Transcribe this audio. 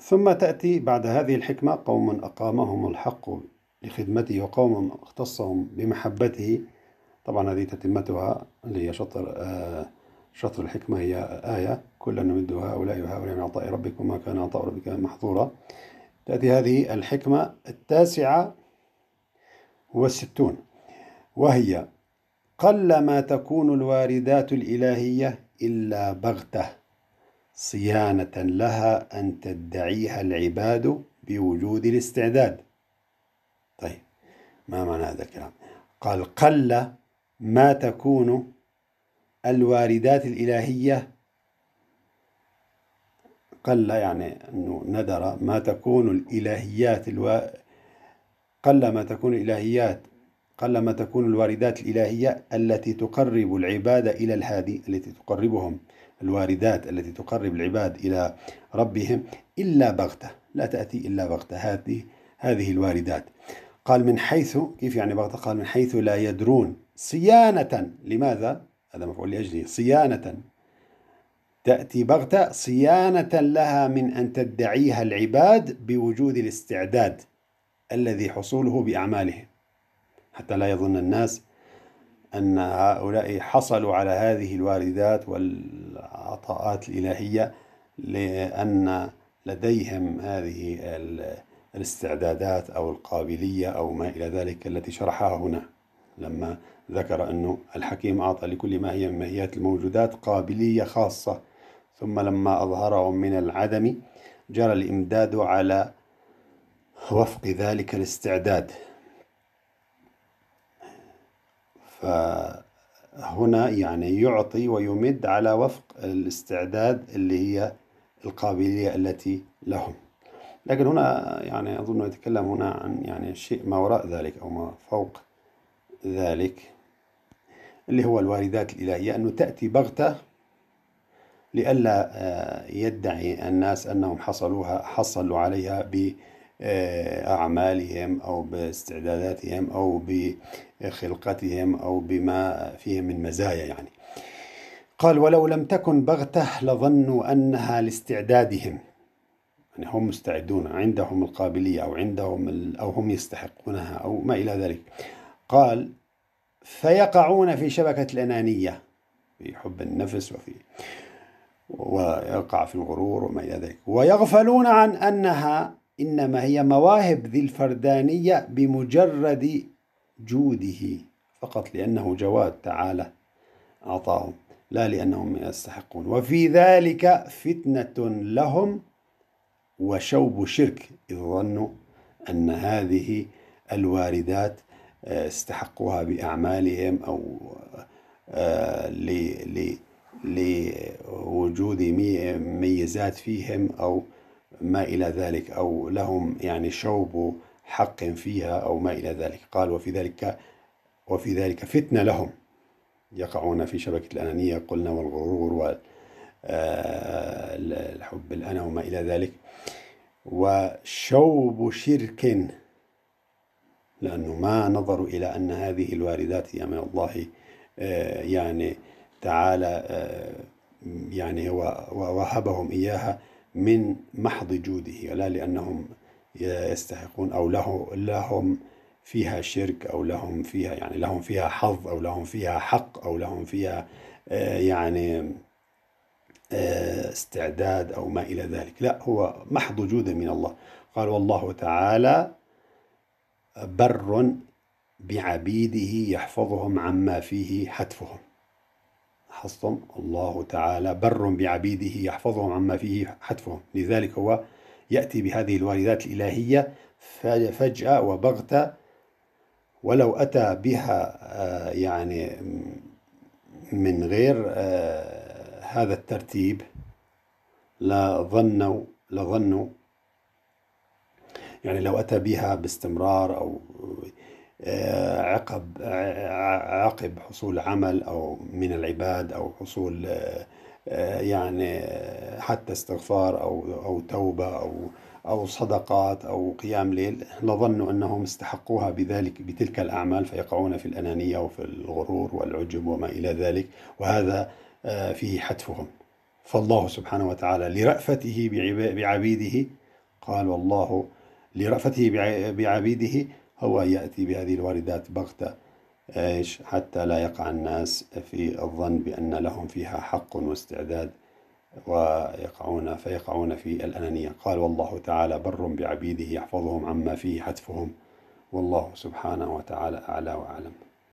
ثم تأتي بعد هذه الحكمة قوم أقامهم الحق لخدمته وقوم اختصهم بمحبته طبعا هذه تتمتها اللي هي شطر آه شطر الحكمة هي آية كلا نمد هؤلاء وهؤلاء من عطاء ربك وما كان عطاء ربك محظورا تأتي هذه الحكمة التاسعة والستون وهي قل ما تكون الواردات الإلهية إلا بغته صيانة لها أن تدعيها العباد بوجود الاستعداد طيب ما معنى هذا الكلام قال قل ما تكون الواردات الإلهية قل يعني أنه ندر ما تكون الإلهيات الو... قل ما تكون الإلهيات قلما تكون الواردات الإلهية التي تقرب العباد إلى الهادي التي تقربهم الواردات التي تقرب العباد إلى ربهم إلا بغتة لا تأتي إلا بغتة هذه هذه الواردات قال من حيث كيف يعني بغتة قال من حيث لا يدرون صيانة لماذا هذا مفعول لأجله صيانة تأتي بغتة صيانة لها من أن تدعيها العباد بوجود الاستعداد الذي حصوله بأعمالهم حتى لا يظن الناس أن هؤلاء حصلوا على هذه الواردات والعطاءات الإلهية لأن لديهم هذه الاستعدادات أو القابلية أو ما إلى ذلك التي شرحها هنا لما ذكر أنه الحكيم أعطى لكل ما هي من ماهيات الموجودات قابلية خاصة ثم لما أظهرهم من العدم جرى الإمداد على وفق ذلك الاستعداد فهنا يعني يعطي ويمد على وفق الاستعداد اللي هي القابلية التي لهم لكن هنا يعني أظن يتكلم هنا عن يعني شيء ما وراء ذلك أو ما فوق ذلك اللي هو الواردات الإلهية أنه تأتي بغتة لئلا آه، يدعي الناس أنهم حصلوها حصلوا عليها ب أعمالهم أو باستعداداتهم أو بخلقتهم أو بما فيهم من مزايا يعني قال ولو لم تكن بغتة لظنوا أنها لاستعدادهم يعني هم مستعدون عندهم القابلية أو عندهم أو هم يستحقونها أو ما إلى ذلك قال فيقعون في شبكة الأنانية في حب النفس وفي ويقع في الغرور وما إلى ذلك ويغفلون عن أنها إنما هي مواهب ذي الفردانية بمجرد جوده فقط لأنه جواد تعالى أعطاهم لا لأنهم يستحقون وفي ذلك فتنة لهم وشوب شرك إذ ظنوا أن هذه الواردات آه، استحقوها بأعمالهم أو آه، لوجود ميزات فيهم أو ما إلى ذلك أو لهم يعني شوب حق فيها أو ما إلى ذلك قال وفي ذلك وفي ذلك فتنة لهم يقعون في شبكة الأنانية قلنا والغرور والحب آه، الأنا وما إلى ذلك وشوب شرك لأنه ما نظروا إلى أن هذه الواردات هي من الله آه، يعني تعالى آه، يعني هو وهبهم إياها من محض جوده لا لأنهم يستحقون أو له لهم فيها شرك أو لهم فيها يعني لهم فيها حظ أو لهم فيها حق أو لهم فيها آه، يعني آه، استعداد أو ما إلى ذلك لا هو محض جود من الله قال والله تعالى بر بعبيده يحفظهم عما فيه حتفهم حصن الله تعالى بر بعبيده يحفظهم عما فيه حتفهم لذلك هو يأتي بهذه الواردات الإلهية فجأة وبغتة ولو أتى بها آه، يعني من غير آه، هذا الترتيب لظنوا لظنوا يعني لو أتى بها باستمرار أو عقب عقب حصول عمل أو من العباد أو حصول يعني حتى استغفار أو أو توبة أو أو صدقات أو قيام ليل لظنوا أنهم استحقوها بذلك بتلك الأعمال فيقعون في الأنانية وفي الغرور والعجب وما إلى ذلك وهذا فيه حتفهم فالله سبحانه وتعالى لرأفته بعبيده قال والله لرأفته بعبيده هو يأتي بهذه الواردات بغتة إيش حتى لا يقع الناس في الظن بأن لهم فيها حق واستعداد ويقعون فيقعون في الأنانية قال والله تعالى بر بعبيده يحفظهم عما فيه حتفهم والله سبحانه وتعالى أعلى وأعلم